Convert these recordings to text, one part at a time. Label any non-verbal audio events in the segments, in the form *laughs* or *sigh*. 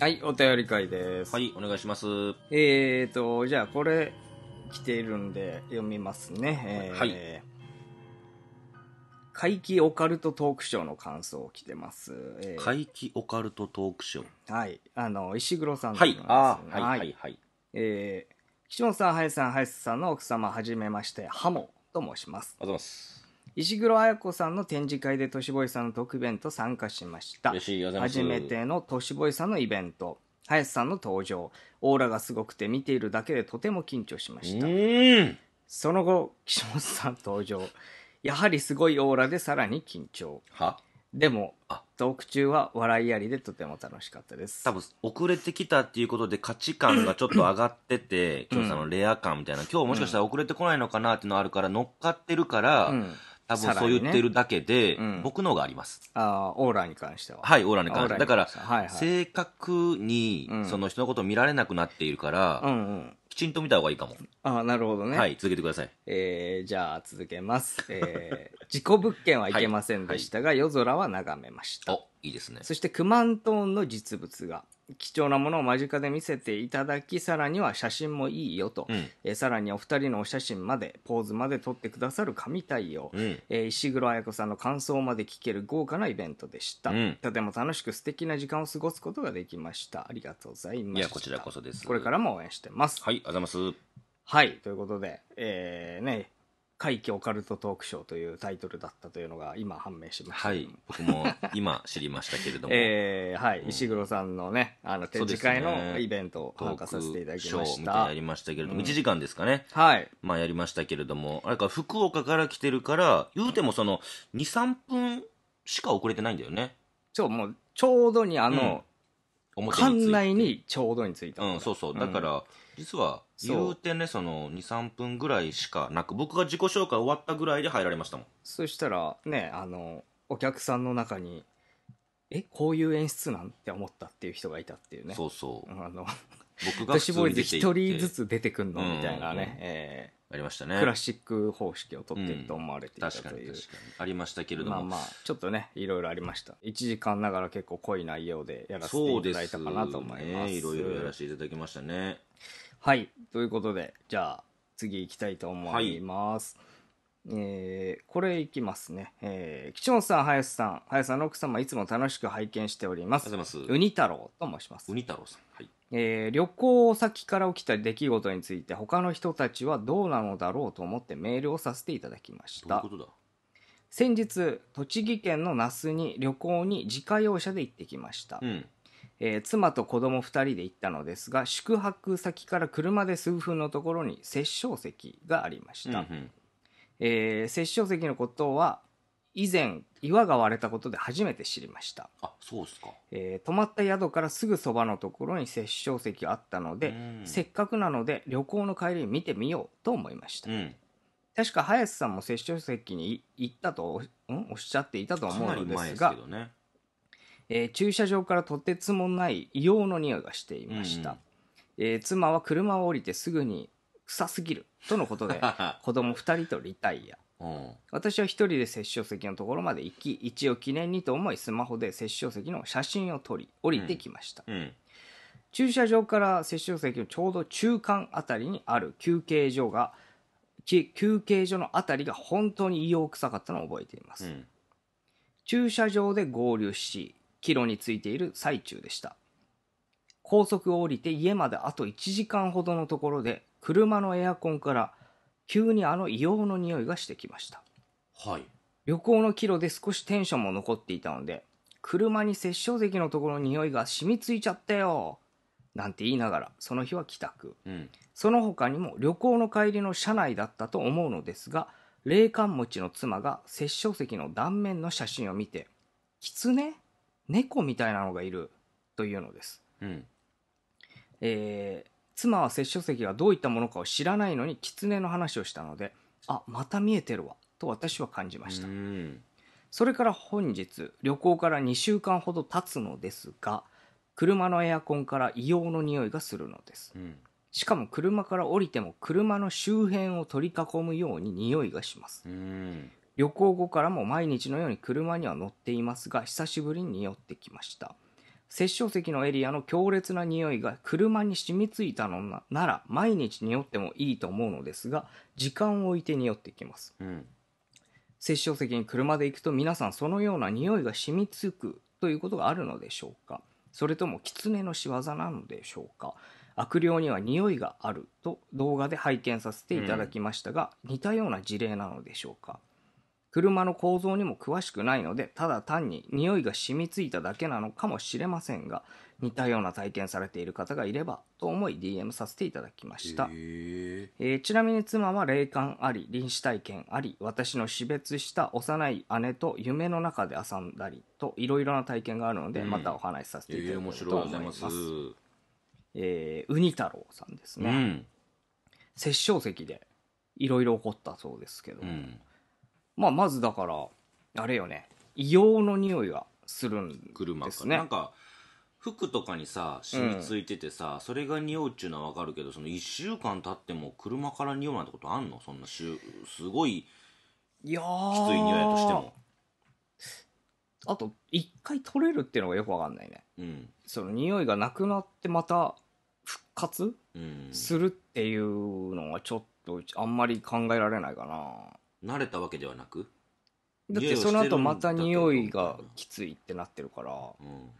はい、お便り会です。はい、お願いします。えーと、じゃあこれ来ているんで読みますね。はい。え怪奇オカルトトークショーの感想を来てます。えー、怪奇オカルトトークショーはい。あの、石黒さん、ね、はい、あはい、はい、はい。えー、岸本さん、林さん、林さんの奥様、はじめまして、ハモと申します。ありがとうございます。石黒彩子さんの展示会でとしぼいさんの特イベント参加しました初めてのとしぼいさんのイベント林さんの登場オーラがすごくて見ているだけでとても緊張しましたその後岸本さん登場やはりすごいオーラでさらに緊張はでもトーク中は笑いありでとても楽しかったです多分遅れてきたっていうことで価値観がちょっと上がってて今日そのレア感みたいな今日もしかしたら遅れてこないのかなっていうのあるから乗っかってるから、うん多分そう言ってるだけで、ねうん、僕のがあります。ああ、オーラに関しては。はい、オーラに関しては。だから、はいはい、正確に、その人のことを見られなくなっているから、うんうん、きちんと見た方がいいかも。ああ、なるほどね。はい、続けてください。えー、じゃあ続けます。えー、*laughs* 事故物件はいけませんでしたが、はい夜空は眺めました。お、いいですね。そして、マントンの実物が。貴重なものを間近で見せていただきさらには写真もいいよと、うん、えさらにお二人のお写真までポーズまで撮ってくださる神対応、うん、え石黒彩子さんの感想まで聞ける豪華なイベントでした、うん、とても楽しく素敵な時間を過ごすことができましたありがとうございましたこちらこそですこれからも応援してますはいありがとうございますはいということでえー、ね怪奇オカルトトークショーというタイトルだったというのが今判明しました。はい、僕も今知りましたけれども。*laughs* えー、はい、うん、石黒さんのね、あの展示会のイベントを参加させていただきました。ね、やりましたけれども、うん、1時間ですかね。はい。まあやりましたけれども、あれか福岡から来てるから、言うてもその2、3分しか遅れてないんだよね。そう、もうちょうどにあの、うん、館内にちょうどについた。うん、そうそう。だから、実は言うてねその23分ぐらいしかなく僕が自己紹介終わったぐらいで入られましたもんそしたらねあのお客さんの中に「えこういう演出なん?」て思ったっていう人がいたっていうねそうそうあの僕が年りで一人ずつ出てくんのみたいなね、えありましたねクラシック方式をとってると思われていたという、うん、ありましたけれどもまあまあちょっとねいろいろありました1時間ながら結構濃い内容でやらせていただいたかなと思いますす、ね、いろいろやらせていただきましたねはいということでじゃあ次行きたいと思います、はい、えー、これいきますね、えー、吉本さん林さん林さんの奥様いつも楽しく拝見しておりますうに太郎と申しますうに太郎さんはいえー、旅行先から起きた出来事について他の人たちはどうなのだろうと思ってメールをさせていただきました先日栃木県の那須に旅行に自家用車で行ってきました、うんえー、妻と子供2人で行ったのですが宿泊先から車で数分のところに殺生石がありました、ううん、えー、殺生石のことは以前岩が割れたことで初めて知りましたあそうですか、えー、泊まった宿からすぐそばのところに殺生石があったので、うん、せっかくなので旅行の帰りに見てみようと思いました、うん確か林さんも殺生石に行ったとおっしゃっていたと思うんですが、ね、えー、駐車場からとてつもない硫黄の匂いがしていました、うん、えー、妻は車を降りてすぐに臭すぎるとのことで *laughs* 子供2人とリタイア私は1人で接種席のところまで行き一応記念にと思いスマホで接種席の写真を撮り降りてきました、うんうん、駐車場から接種席のちょうど中間あたりにある休憩所が休憩所のあたりが本当に硫黄臭かったのを覚えています、駐車場で合流し帰路についている最中でした。高速を降りて家まであと1時間ほどのところで、車のエアコンから急にあの硫黄の匂いがしてきました。はい。旅行の帰路で少しテンションも残っていたので、車に殺生石のところの匂いが染みついちゃったよなんて言いながら、その日は帰宅。うん、その他にも旅行の帰りの車内だったと思うのですが、霊感持ちの妻が殺生石の断面の写真を見て、狐猫みたいなのがいるというのです、うんえー、妻は摂食石がどういったものかを知らないのに狐の話をしたのであまた見えてるわと私は感じました、それから本日旅行から2週間ほど経つのですが車のエアコンから硫黄の匂いがするのです、うん、しかも車から降りても車の周辺を取り囲むように匂いがします、うん、旅行後からも毎日のように車には乗っていますが、久しぶりに匂ってきました。殺生石のエリアの強烈な匂いが車に染みついたのなら毎日匂ってもいいと思うのですが時間を置いて匂ってきます、うん、殺生石に車で行くと皆さんそのような匂いが染みつくということがあるのでしょうかそれとも狐の仕業なのでしょうか悪霊には匂いがあると動画で拝見させていただきましたが、うん、似たような事例なのでしょうか車の構造にも詳しくないので、ただ単に匂いが染みついただけなのかもしれませんが、似たような体験されている方がいればと思い DM させていただきました、えー、えー、ちなみに妻は霊感あり臨死体験あり私の死別した幼い姉と夢の中で遊んだりといろいろな体験があるので、うん、またお話しさせていただきたいと思いますえー、えー、ウニ太郎さんですね、うん、殺生石でいろいろ起こったそうですけど、うんまあ、まずだから、あれよね、硫黄の匂いがするんですね。車なんか、服とかにさ、染みついててさ、うん、それが匂うっちゅうのはわかるけど、その1週間経っても車から匂うなんてことあんのそんなしゅ、すごい、いやきつい匂いとしても。あと、一回取れるっていうのがよくわかんないね。うん。その匂いがなくなってまた復活、うん、するっていうのはちょっとあんまり考えられないかな。慣れたわけではなくだってその後また匂いがきついってなってるから、うん、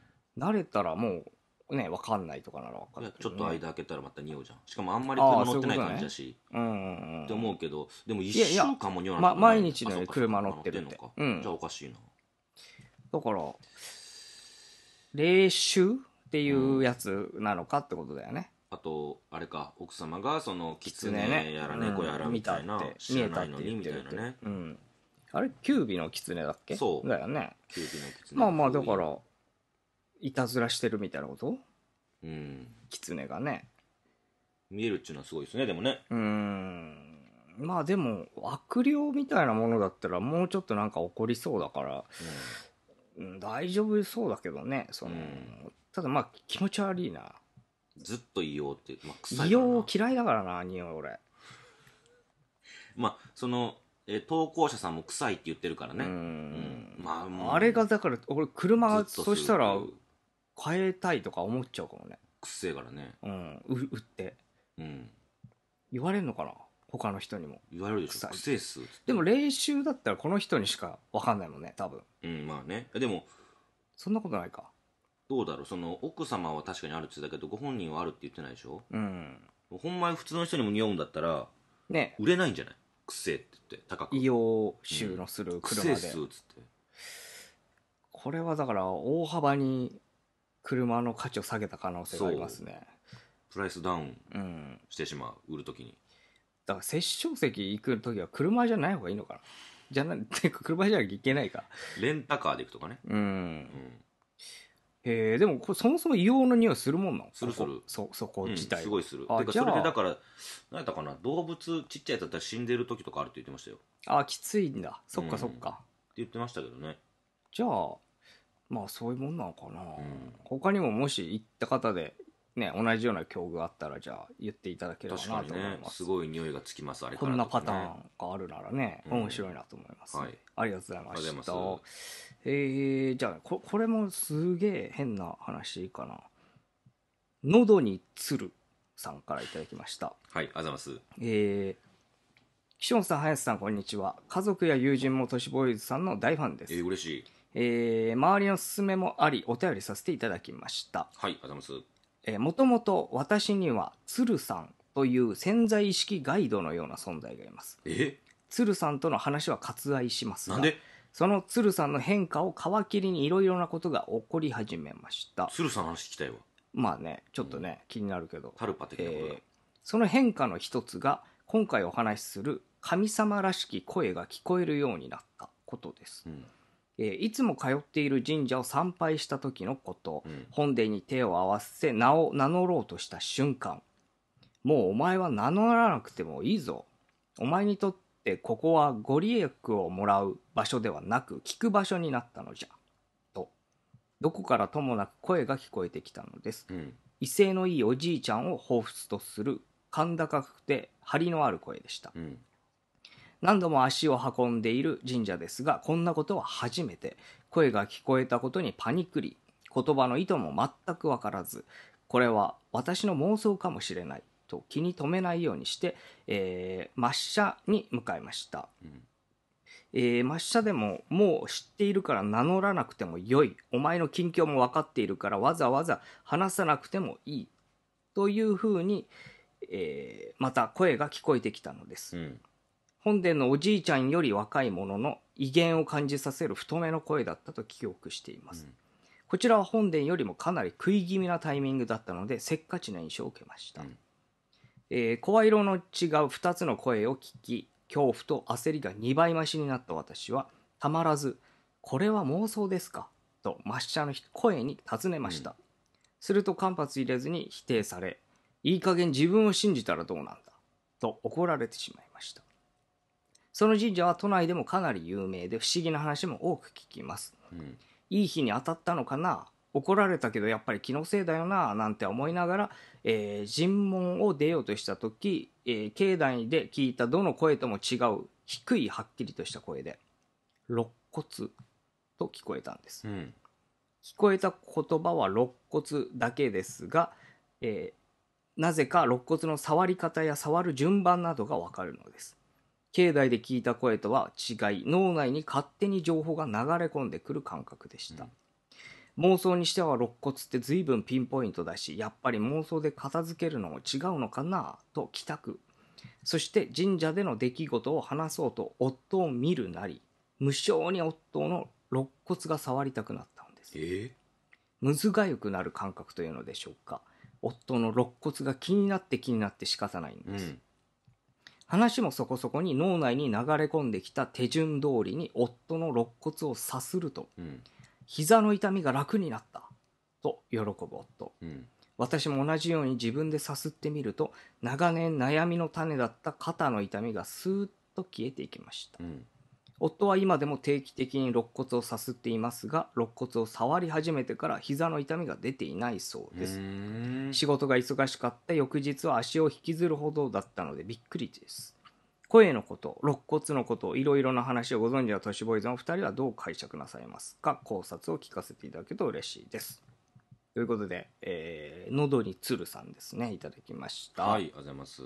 慣れたらもうね分かんないとかなら分かる、ね、ちょっと間開けたらまた匂うじゃんしかもあんまり車乗ってない感じだし、うんうん、って思うけどでも1週間も匂わなくないいやいや、ま、毎日のように車乗ってるのか、うん、じゃあおかしいなだから霊臭っていうやつなのかってことだよね、あとあれか奥様がその狐やら猫やらみたいな、見えたってみたいなね、あれキュービの狐だっけそうだよねキュービのまあまあだからいたずらしてるみたいなことうん狐がね見えるっちゅうのはすごいですねでもねうんまあでも悪霊みたいなものだったらもうちょっとなんか起こりそうだから、うん、大丈夫そうだけどねその、うん、ただまあ気持ち悪いなずっと硫黄って、まあ、臭い硫黄嫌いだからな匂い俺まあそのえ投稿者さんも臭いって言ってるからねうん、まあ、あれがだから俺車そしたら変えたいとか思っちゃうかもねくせえからねうんう売ってうん言われるのかな他の人にも言われるでしょくせえすでも練習だったらこの人にしか分かんないもんね多分うんまあねでもそんなことないかどうだろうその奥様は確かにあるって言ってたけどご本人はあるって言ってないでしょうんほんまに普通の人にも匂うんだったらね売れないんじゃないくせえって言って高く異様収納する車で、うん、くせえっすっつってこれはだから大幅に車の価値を下げた可能性がありますねプライスダウンしてしまう、うん、売るときにだから殺生石行くときは車じゃない方がいいのかなじゃなくて *laughs* 車じゃなきゃいけないかレンタカーで行くとかねうん、うんえー、でもそもそも硫黄の匂いするもんなのするするそそこ自体、うん、すごいするあてかそれでだから何やったかな動物ちっちゃいやつだったら死んでる時とかあるって言ってましたよあきついんだそっかそっか、うん、って言ってましたけどねじゃあまあそういうもんなのかな、うん、他にももし行った方でね、同じような境遇があったら、じゃあ言っていただければなと思います。ね、すごい匂いがつきます、あれ、ね、こんなパターンがあるならね、面白いなと思います、ねはい、ありがとうございました。えー、じゃあこ、これもすげえ変な話かな。喉に鶴さんからいただきました。はい、ありがとうございます。えー、岸本さん、林さん、こんにちは。家族や友人も都市ボーイズさんの大ファンです。えー、嬉しい。えー、周りの勧めもあり、お便りさせていただきました。はい、ありがとうございます。えもともと私には鶴さんという潜在意識ガイドのような存在がいますえ鶴さんとの話は割愛しますなんでその鶴さんの変化を皮切りにいろいろなことが起こり始めました鶴さんの話聞きたいわまあねちょっとね、気になるけど、カルパ的なことだ、えーその変化の一つが今回お話しする神様らしき声が聞こえるようになったことですうんえいつも通っている神社を参拝した時のこと、うん、本殿に手を合わせ名を名乗ろうとした瞬間もうお前は名乗らなくてもいいぞお前にとってここはご利益をもらう場所ではなく聞く場所になったのじゃとどこからともなく声が聞こえてきたのです、うん、威勢のいいおじいちゃんを彷彿とする甲高くて張りのある声でした、うん何度も足を運んでいる神社ですが、こんなことは初めて。声が聞こえたことにパニクり、言葉の意図も全くわからず、これは私の妄想かもしれないと気に留めないようにして、えー、抹茶に向かいました。うんえー、抹茶でももう知っているから名乗らなくてもよいお前の近況も分かっているからわざわざ話さなくてもいいというふうに、えー、また声が聞こえてきたのです、うん、本殿のおじいちゃんより若いものの威厳を感じさせる太めの声だったと記憶しています、うん、こちらは本殿よりもかなり食い気味なタイミングだったのでせっかちな印象を受けました、うん、えー、声色の違う2つの声を聞き恐怖と焦りが2倍増しになった私はたまらず「これは妄想ですか?」と抹茶の声に尋ねました、うん、すると間髪入れずに否定され「いい加減自分を信じたらどうなんだ」と怒られてしまいその神社は都内でもかなり有名で不思議な話も多く聞きます。うん、いい日に当たったのかな怒られたけどやっぱり気のせいだよななんて思いながら、えー、尋問を出ようとした時、えー、境内で聞いたどの声とも違う低いはっきりとした声で「肋骨」と聞こえたんです、うん、聞こえた言葉は肋骨だけですが、えー、なぜか肋骨の触り方や触る順番などが分かるのです境内で聞いた声とは違い脳内に勝手に情報が流れ込んでくる感覚でした、うん、妄想にしては肋骨って随分ピンポイントだしやっぱり妄想で片付けるのも違うのかなと帰宅そして神社での出来事を話そうと夫を見るなり無性に夫の肋骨が触りたくなったんです、えー、むずがゆくなる感覚というのでしょうか夫の肋骨が気になって気になって仕方ないんです、うん話もそこそこに脳内に流れ込んできた手順通りに夫の肋骨をさすると、うん膝の痛みが楽になったと喜ぶ夫、うん、私も同じように自分でさすってみると長年悩みの種だった肩の痛みがスーッと消えていきました、うん、夫は今でも定期的に肋骨をさすっていますが肋骨を触り始めてから膝の痛みが出ていないそうです仕事が忙しかった翌日は足を引きずるほどだったのでびっくりです声のこと肋骨のこといろいろな話をご存知の都市ボーイズの2人はどう解釈なさいますか考察を聞かせていただけると嬉しいですということで、えー、喉につるさんですねいただきましたはいありがとうございます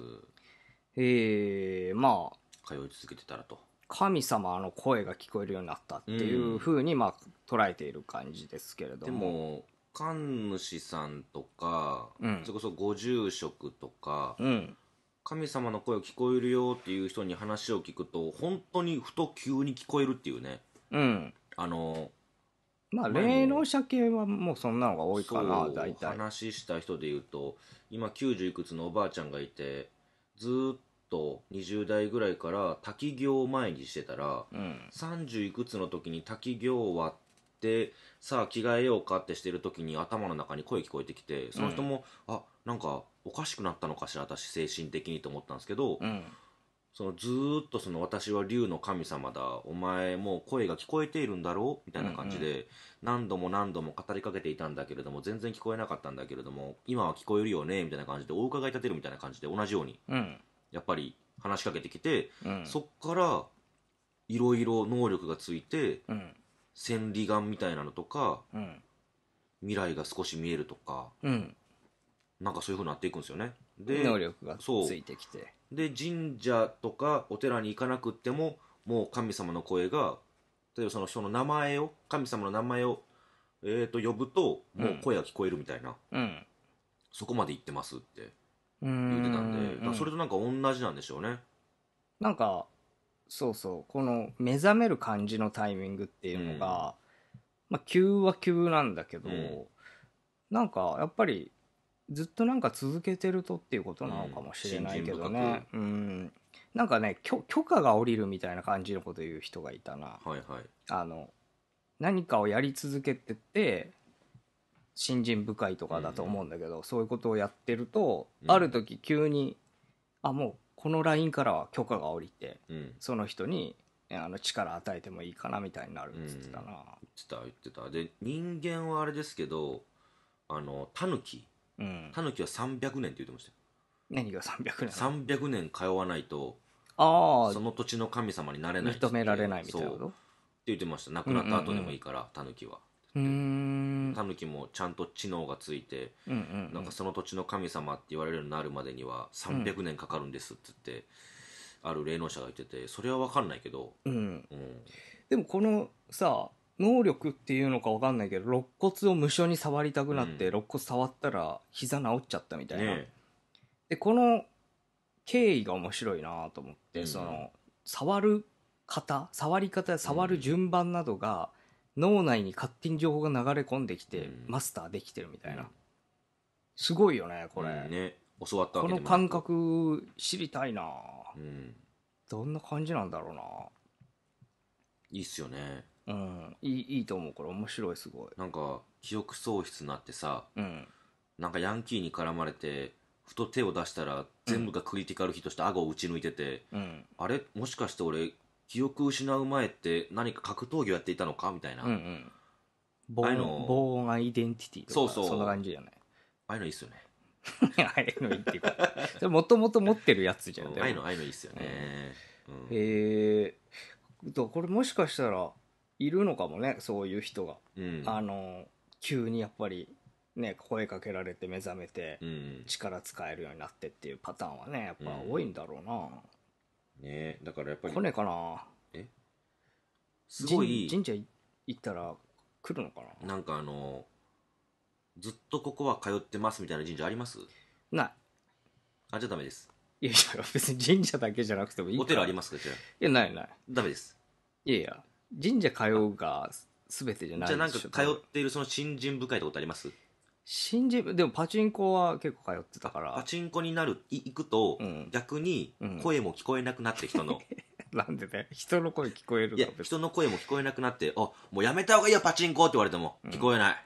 えー、まあ通い続けてたらと神様の声が聞こえるようになったっていうふうに、まあ、捉えている感じですけれども。でも神主さんとか、うん、それこそご住職とか、うん、神様の声を聞こえるよっていう人に話を聞くと本当にふと急に聞こえるっていうね、うん、あのまあ霊能者系はもうそんなのが多いかな大体話した人でいうと今90いくつのおばあちゃんがいてずっと20代ぐらいから滝行を前にしてたら、うん、30いくつの時に滝行終わってさあ着替えようかってしてる時に頭の中に声聞こえてきてその人も、うん、あなんかおかしくなったのかしら私精神的にと思ったんですけど、うん、そのずっとその私は竜の神様だお前もう声が聞こえているんだろうみたいな感じで、何度も何度も語りかけていたんだけれども全然聞こえなかったんだけれども今は聞こえるよねみたいな感じでお伺い立てるみたいな感じで同じように。うんやっぱり話しかけてきて、うん、そっからいろいろ能力がついて、うん、千里眼みたいなのとか、うん、未来が少し見えるとか、うん、なんかそういうふうになっていくんですよね。で能力がついてきてで神社とかお寺に行かなくってももう神様の声が例えばその人の名前を神様の名前を、えー、と呼ぶともう声が聞こえるみたいな、うん、そこまで行ってますって言うてたんで、んそれとなんか同じなんでしょうね。なんか、そうそう、この目覚める感じのタイミングっていうのが、まあ、急は急なんだけど、うん、なんかやっぱりずっとなんか続けてるとっていうことなのかもしれないけどね、うん、うん、なんかね許可が下りるみたいな感じのこと言う人がいたな、はいはい、あの何かをやり続けてて新人部会とかだと思うんだけど、そういうことをやってると、ある時急にあもうこのラインからは許可が下りて、その人にあの力与えてもいいかなみたいになるっ言ってたな、言ってた言ってたで人間はあれですけどあのタヌキタヌキは300年って言ってましたよ何が300年300年通わないとあその土地の神様になれない認められないみたいなことって言ってました亡くなった後でもいいから、タヌキはタヌキもちゃんと知能がついて、うんうんうん、なんかその土地の神様って言われるようになるまでには300年かかるんですってって、うん、ある霊能者が言っててそれは分かんないけど、うん、うん、でもこのさ能力っていうのか分かんないけど肋骨を無性に触りたくなって、うん、肋骨触ったら膝治っちゃったみたいな、ね、でこの経緯が面白いなと思って、その触る方触り方触る順番などが、うん脳内に勝手に情報が流れ込んできて、マスターできてるみたいな、すごいよねこれ、ね教わったこの感覚知りたいな、うん、どんな感じなんだろうないいっすよねうんいいいいと思うこれ面白いすごいなんか記憶喪失になってさ、うん、なんかヤンキーに絡まれてふと手を出したら全部がクリティカルヒットして顎を打ち抜いてて、うん、あれもしかして俺記憶失う前って何か格闘技をやっていたのかみたいな、うんうんボーンのアイデンティティとかそうそうそんな感じじゃないああいうのいいっすよね *laughs* ああいうのいいっていうかもともと持ってるやつじゃんああいうのああいうのいいっすよね、うんうん、えー、これもしかしたらいるのかもねそういう人が、うん、あの急にやっぱりね声かけられて目覚めて力使えるようになってっていうパターンはねやっぱ多いんだろうな、ねだからやっぱり来ねえかなえすごい神社行ったら来るのかななんかあのずっとここは通ってますみたいな神社ありますないあじゃあダメですいやいや別に神社だけじゃなくてもいいお寺ありますかじゃあいやないないダメですいやいや神社通うが全てじゃないじゃあなんか通っているその信心深いとこってあります新宿でもパチンコは結構通ってたからパチンコになる行くと、うん逆に声も聞こえなくなって人の *laughs* なんでね人の声聞こえるいや人の声も聞こえなくなって「あもうやめた方がいいよパチンコ」って言われても、聞こえない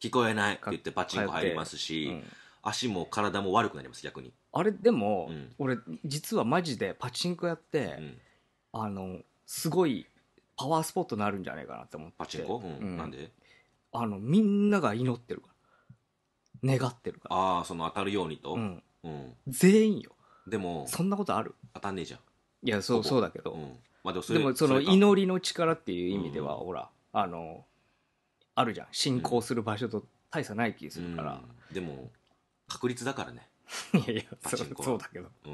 聞こえないって言ってパチンコ入りますし、うん足も体も悪くなります逆に、あれでも、うん俺実はマジでパチンコやって、うんあのすごいパワースポットになるんじゃないかなって思ってパチンコ、うんうんなんであのみんなが祈ってるから願ってるから。ああその当たるようにと、ううん。全員よ。でもそんなことある当たんねえじゃん、いや、そう、そうだけうど。んまあ、でもそでも、その祈りの力っていう意味では、ほら、あの、あるじゃん。信仰する場所と大差ない気するから。うんでも確率だからね、*laughs* いやいや、そうそうだけど。う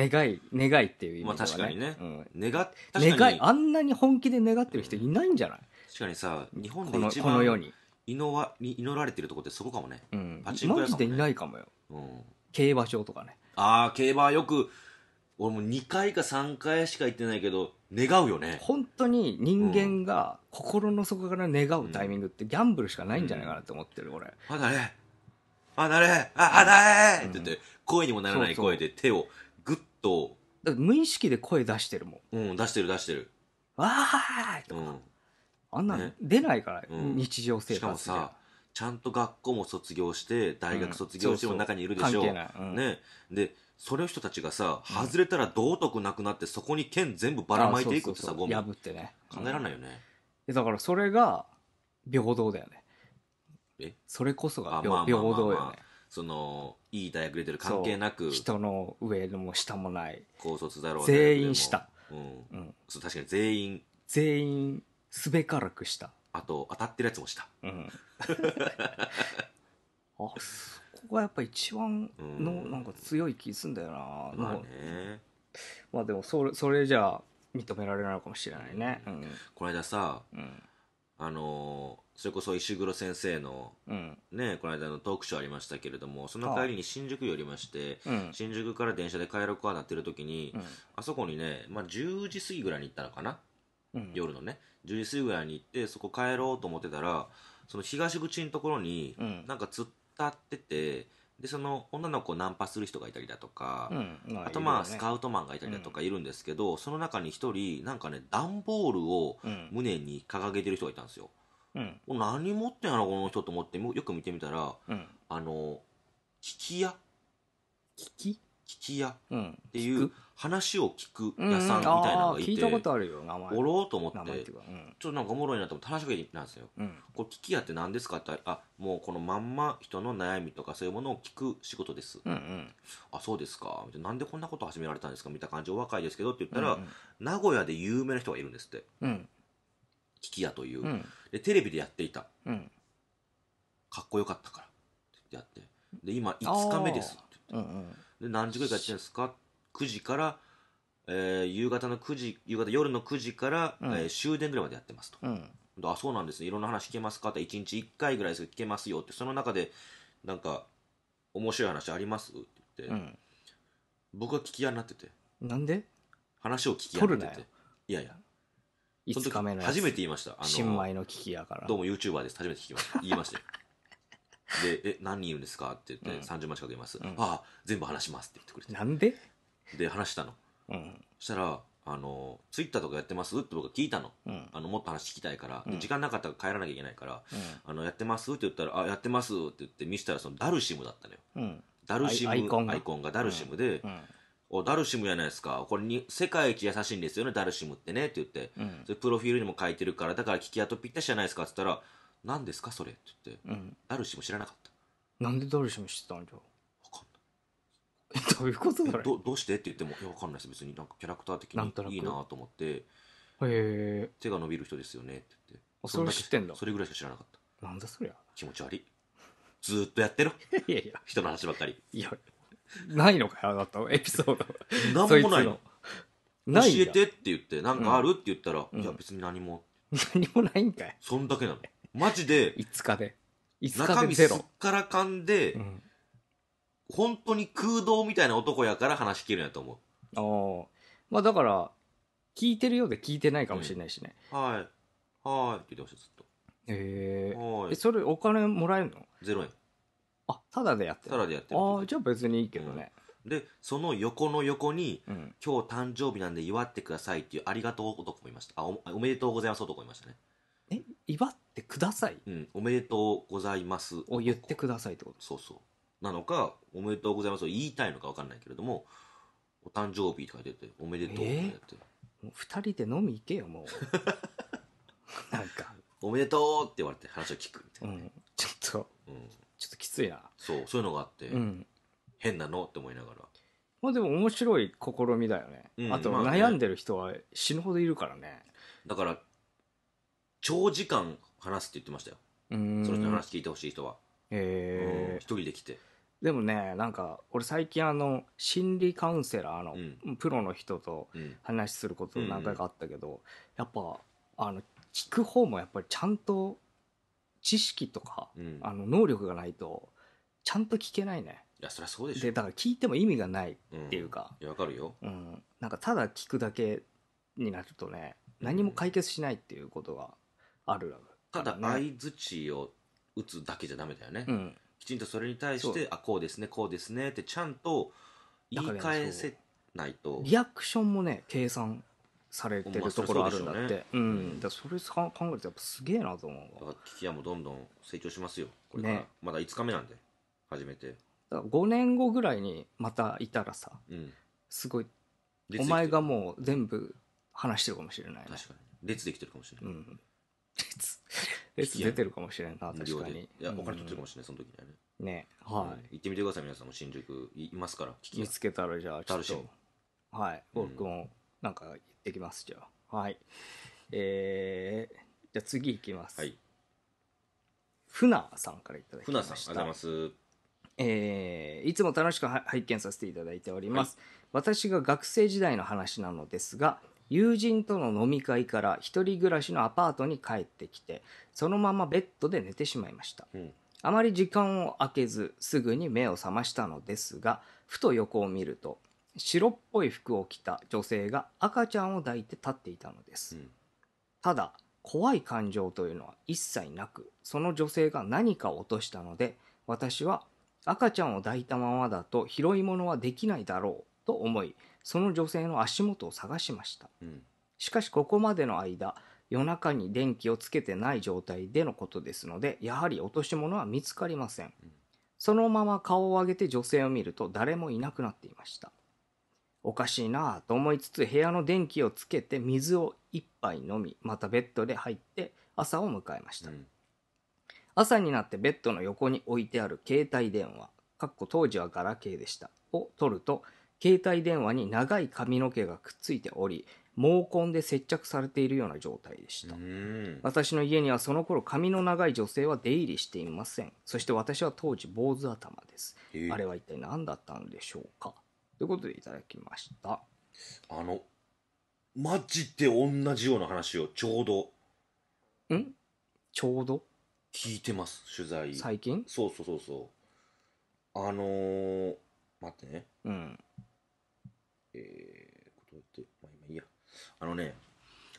ん、願い、願いっていう意味ではね。まあ確かにねうん願確かに願い、あんなに本気で願ってる人いないんじゃない確かにさ日本での一この世に。祈わ祈られてるとこってそこかもね、うん、パチンコマ屋かジでいないかもようん、競馬場とかねああ競馬はよく俺も2回か3回しか行ってないけど願うよね本当に人間が心の底から願うタイミングってギャンブルしかないんじゃないかなって思ってる俺離れ離れあ離れって言って、声にもならない声で手をグッと、無意識で声出してるもんうん、出してる出してる、わーいとうん、あんなの出ないから、うん日常生しかもさちゃんと学校も卒業して大学卒業しても中にいるでしょ、関係ない、うんね、でその人たちがさ外れたら道徳なくなってそこに剣全部ばらまいていくってさそうそうそうゴミ破ってね考えられないよね、いだからそれが平等だよねえそれこそが平,、等だ等よねそのいい大学出てる関係なく人の上も下もない高卒だろう全員下、うんうんそう確かに全員全員すべからくした。あと、当たってるやつもした。うん。*laughs* あ、そこがやっぱ一番の、うんなんか強い気すんだよな。まあね。まあでも、それ、それじゃあ認められないのかもしれないね。うん。この間さ、うん。あのーそれこそ石黒先生の、うん。ね、この間のトークショーありましたけれども、その帰りに新宿寄りまして、新宿から電車で帰ろうかなってる時に、うんあそこにね、まあ10時過ぎぐらいに行ったのかな。夜のね10時過ぎぐらいに行ってそこ帰ろうと思ってたらその東口のところに、なんか突っ立っててでその女の子をナンパする人がいたりだとか、うんまあ、あとまあ、スカウトマンがいたりだとかいるんですけど、その中に1人なんかね段ボールを胸に掲げてる人がいたんですよ、何持ってんやろこの人と思ってよく見てみたら、あの利き屋利き聞き屋っていう話を聞く屋さんみたいなのがいて、聞いたことあるよ名前おろうと思ってちょっとなんかおもろいなと思って話しかけてなんですよ、これ聞き屋って何ですかってあもうこのまんま人の悩みとかそういうものを聞く仕事です、あそうですかななんでこんなこと始められたんですかみたいな感じお若いですけどって言ったら、名古屋で有名な人がいるんですって、聞き屋という、でテレビでやっていた、かっこよかったからってやってで今5日目ですって言って、で何時ぐらいからやってるんですか9時から、えー、夕方の9時夕方夜の9時から、うん、えー、終電ぐらいまでやってますと、うん、あそうなんですねいろんな話聞けますかって1日1回ぐらいですけど聞けますよってその中でなんか面白い話ありますって言って、うん、僕は聞き屋になっててなんで話を聞き屋になってていやいや5日目初めて言いました。新米の聞き屋から。どうも YouTuber です。初めて聞きました。言いましたで、え、何人いるんですかって言って、30万近くいます。ああ、全部話しますって言ってくれて。なんでで、話したの。そしたら、あの、ツイッターとかやってますって僕は聞いたの。あの、もっと話聞きたいから、時間なかったら帰らなきゃいけないから、あの、やってますって言ったら、あ、やってますって言って見せたら、そのダルシムだったのよ。ダルシム、アイコンがダルシムで、お、ダルシムやないですか。これに、世界一優しいんですよね、ダルシムってね、って言って。うん。それプロフィールにも書いてるから、だから聞き跡ぴったしじゃないですかって言ったら、何ですかそれって言って、うん。ダルシム知らなかった。なんでダルシム知ってたんじゃ。分かんない *laughs* どういうことだどどうしてって言っても、いや、分かんないです。別になんかキャラクター的なにいいなと思って、へえ。手が伸びる人ですよねって言って。あそれ知ってんだそれぐらいしか知らなかった。なんだそりゃ。気持ち悪い。ずっとやってろ。*laughs* いやいや、人の話ばっかり。いや、ないのかよ、あなたエピソード。なんもないの。。教えてって言って、なんかあるって言ったら、うんいや、別に何も。*laughs* 何もないんかい。そんだけなの。マジで、5日で。5中日で身ゼすっロ。からかんで、うん。本当に空洞みたいな男やから話聞けるんやと思う。ああ。まあだから、聞いてるようで聞いてないかもしれないしね。う。はい。はい。って言ってました、ずっえと。え、それお金もらえるの0円。あ、ただでやってる。ただでやってる。あ、じゃあ別にいいけどね。で、その横の横に、うん。今日誕生日なんで祝ってくださいっていうありがとう男もいました。あお、おめでとうございます男もいましたね。え祝ってくださいうん、おめでとうございますを言ってくださいってことそうそうなのかおめでとうございますを言いたいのか分かんないけれどもお誕生日って書いてておめでとうって書いてて、もう二人で飲み行けよもう *laughs* なんか、おめでとうって言われて話を聞くみたいな、ん、ちょっとうんちょっときついなそうそういうのがあって、うん変なのって思いながらまあでも面白い試みだよね、うんあと悩んでる人は死ぬほどいるからねだから長時間話すって言ってましたよその人の話聞いてほしい人はへえ、うん、一人で来てでもねなんか俺最近あの心理カウンセラーの、プロの人と話すること何回かあったけど、うんうん、やっぱあの聞く方もやっぱりちゃんと知識とか、うん、あの能力がないとちゃんと聞けないねいやそりゃそうでしょでだから聞いても意味がないっていうか、うん、いやわかるよ、うん、なんかただ聞くだけになるとね何も解決しないっていうことがあるただ相づちを打つだけじゃダメだよね、うん、きちんとそれに対してあこうですねこうですねってちゃんと言い返せないとリアクションもね計算されてるところあるんだって、まあ、そね、うん、だそれ考えるとやっぱすげえなと思うわ聞き屋もどんどん成長しますよこれから、ね、まだ5日目なんで初めてだ5年後ぐらいにまたいたらさ、うん、すごいお前がもう全部話してるかもしれない、ね、確かに列できてるかもしれない、うん列、列出てるかもしれんな、確かに。いや、お金取ってるかもしれない、その時にね。ねはい、行ってみてください、皆さんも新宿いますから、見つけたら、じゃあ、ちょっと、はい、僕もなんか行ってきます、じゃあ。はい。えー、じゃあ次行きます。はい。ふなさんからいただきました。ふなさん、ありがとうございます。えー、いつも楽しく拝見させていただいております、はい、私が学生時代の話なのですが友人との飲み会から一人暮らしのアパートに帰ってきてそのままベッドで寝てしまいました、うん、あまり時間を空けずすぐに目を覚ましたのですがふと横を見ると白っぽい服を着た女性が赤ちゃんを抱いて立っていたのです、うん、ただ怖い感情というのは一切なくその女性が何かを落としたので私は赤ちゃんを抱いたままだと拾い物はできないだろうと思いその女性の足元を探しました、うん、しかしここまでの間夜中に電気をつけてない状態でのことですのでやはり落とし物は見つかりません、うん、そのまま顔を上げて女性を見ると誰もいなくなっていましたおかしいなぁと思いつつ部屋の電気をつけて水を1杯飲みまたベッドで入って朝を迎えました、うん、朝になってベッドの横に置いてある携帯電話かっこ当時はガラケーでしたを取ると携帯電話に長い髪の毛がくっついており毛根で接着されているような状態でした私の家にはその頃髪の長い女性は出入りしていませんそして私は当時坊主頭ですあれは一体何だったんでしょうかということでいただきましたあのマジで同じような話をちょうどんちょうど聞いてます取材最近そうそうそうそうあのー、待ってねあのね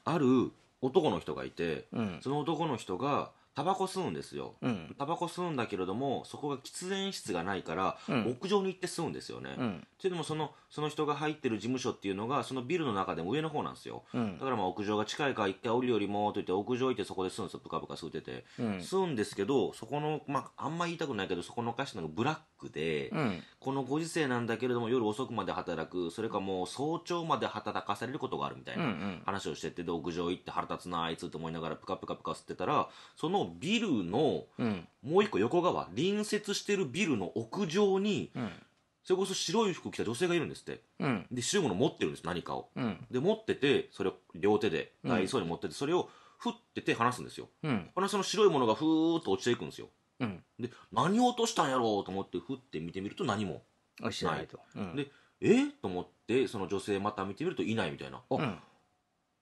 ある男の人がいて、うん、その男の人がタバコ吸うんですよ、うん、タバコ吸うんだけれどもそこが喫煙室がないから、うん、屋上に行って吸うんですよね、うん、でいうのもそのその人が入ってる事務所っていうのがそのビルの中でも上の方なんですよ、うん、だからまあ屋上が近いから一回降りるよりもと言って屋上行ってそこで吸うんですよブカブカ吸うてて、吸うんですけどそこの、まあ、あんま言いたくないけどそこのお菓子なんかブラック。クで、うん、このご時世なんだけれども夜遅くまで働くそれかもう早朝まで働かされることがあるみたいな話をしてて、で屋上行って腹立つなあいつと思いながらプカプカプカ吸ってたらそのビルの、うん、もう一個横側隣接してるビルの屋上に、うんそれこそ白い服着た女性がいるんですって。うん、で、シューの持ってるんです、何かを。うん、で、持ってて、それを両手で、大層に持ってて、それを、ふって手離すんですよ。うん、あの、その白いものがふーっと落ちていくんですよ。うん、で何を落としたんやろうと思ってふって見てみると何もないしないと、うん、でえと思ってその女性また見てみるといないみたいな、うん、あ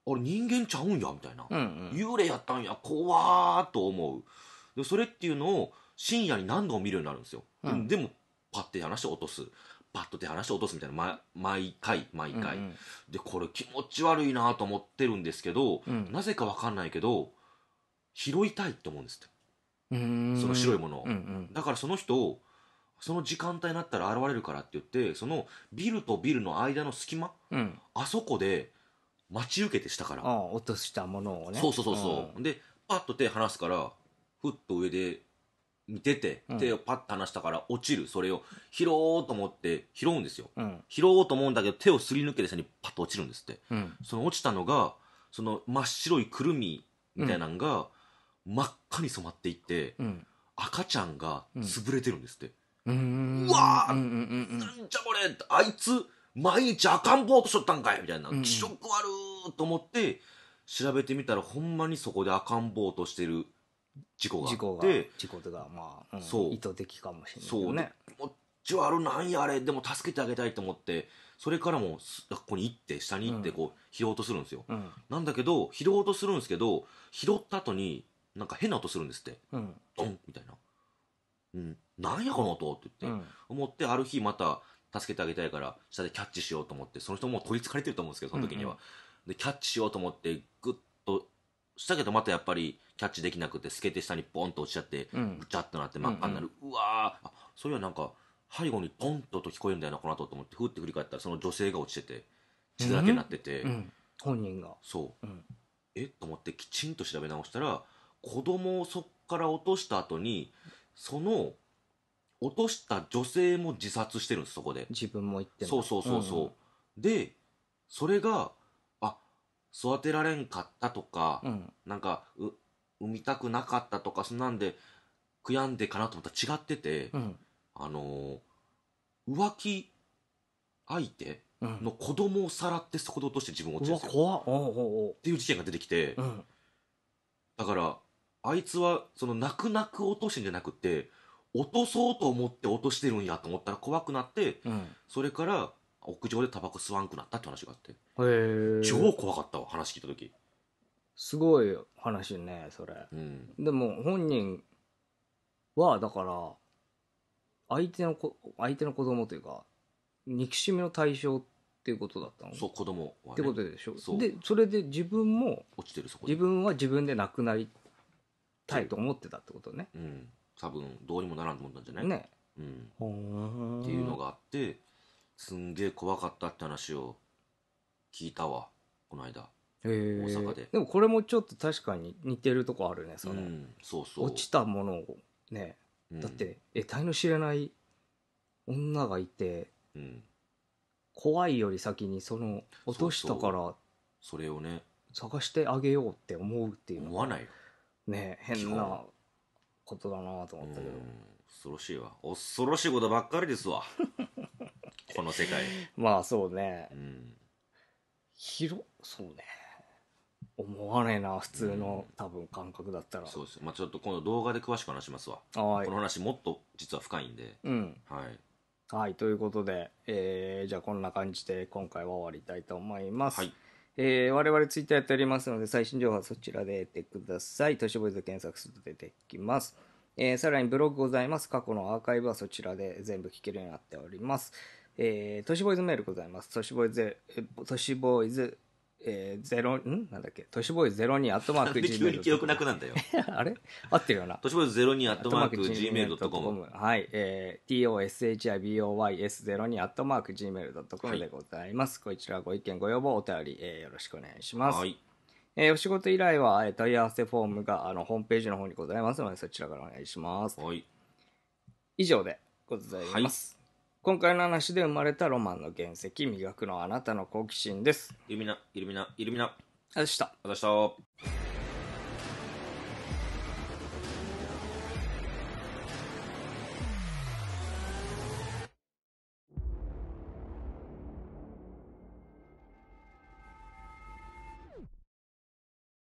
れ人間ちゃうんやみたいな、うんうん、幽霊やったんや怖ーと思うでそれっていうのを深夜に何度も見るようになるんですよ、うん、でもパッて話して落とすパッと手離して落とすみたいな、毎回毎回、うんうん、でこれ気持ち悪いなと思ってるんですけど、うん、なぜか分かんないけど拾いたいって思うんですってその白いものだからその人その時間帯になったら現れるからって言ってそのビルとビルの間の隙間、うん、あそこで待ち受けてしたから落としたものをねそうそうそうそう、でパッと手離すからふっと上で見てて、手をパッと離したから落ちるそれを拾おうと思って拾うんですよ、うん、拾おうと思うんだけど手をすり抜けて下にパッと落ちるんですって、うん、その落ちたのがその真っ白いくるみみたいなのが、真っ赤に染まっていって、うん赤ちゃんが潰れてるんですって、うんうわーうんうんなんじゃこれあいつ毎日赤ん坊としとったんかいみたいな気色悪ーと思って調べてみたらほんまにそこで赤ん坊としてる事故があ事故っがて事故とかまあ、んそう意図的かもしれないけそどうねね気持ち悪なんやあれでも助けてあげたいと思ってそれからもここに行って下に行ってこう拾おうとするんですよ、うんなんだけど拾おうとするんですけど拾った後になんか変な音するんですって。うん。ドンみたいな。うん。なんやこの音って言って、うん、思って、ある日また助けてあげたいから、下でキャッチしようと思って、その人も取りつかれてると思うんですけど、その時には。うんうん、で、キャッチしようと思って、ぐっとしたけど、またやっぱりキャッチできなくて、透けて下にポンと落ちちゃって、うぐちゃっとなって真っ赤になる。うわーあ、そいはなんか、背後にポンとと聞こえるんだよな、この後と思って、ふって振り返ったら、その女性が落ちてて、血だらけになってて。うんうん、本人が。そう。えと思って、きちんと調べ直したら、子供をそこから落とした後にその落とした女性も自殺してるんですそこで自分も言ってそうそうそうそう、でそれがあ育てられんかったとか、うんなんかう産みたくなかったとかそんなんで悔やんでかなと思ったら違ってて、うんあのー浮気相手の子供をさらってそこで落として自分を落ちるんですよっ怖っていう事件が出てきて、うんだからあいつは、その、泣く泣く落としんじゃなくて、落とそうと思って落としてるんやと思ったら怖くなって、うん、それから屋上でタバコ吸わんくなったって話があってへえ超怖かったわ話聞いた時すごい話ねそれ、うん、でも本人はだから相手の子、相手の子供というか憎しみの対象っていうことだったのそう子供は、ね、ってことでしょそでそれで自分も落ちてるそこ自分は自分で亡くなりたいと思ってたってことね。うん、多分どうにもならんと思ったんじゃないね、うん、っていうのがあってすんげえ怖かったって話を聞いたわこの間。大阪ででもこれもちょっと確かに似てるとこあるねその、うん、そうそう落ちたものをね、うん、だって得体の知れない女がいて、うん、怖いより先にその落としたからそれをね探してあげようって思うっていう思わないよね変なことだなと思ったけど恐ろしいわ恐ろしいことばっかりですわ *laughs* この世界まあそうね、うん、広そうね思わねえな普通の、多分感覚だったらそうですまあちょっと今度動画で詳しく話しますわこの話もっと実は深いんで、うん、はいはいということで、えー、じゃあこんな感じで今回は終わりたいと思います、はいえー、我々ツイッターやっておりますので、最新情報はそちらで得てください。都市ボイズ検索すると出てきます。えー、さらにブログございます。過去のアーカイブはそちらで全部聞けるようになっております。えー、都市ボーイズメールございます。都市ボーイズ、都市ボーイズえー、ゼロ、んなんだっけ、トシボーイロにアットマーク Gmail。記憶なくなんだよ。*laughs* あれ合ってるよな。トシボーイロにアットマーク Gmail.com。はい、えー、t o s h i b o y s 0にアットマーク Gmail.com でございます。はい、こちらご意見、ご要望、お便り、えー、よろしくお願いします。はい。えー、お仕事依頼は、え問い合わせフォームがあのホームページの方にございますので、そちらからお願いします。はい。以上でございます。はい今回の話で生まれたロマンの原石磨くのあなたの好奇心ですイルミナイルミナイルミナあでしたあでした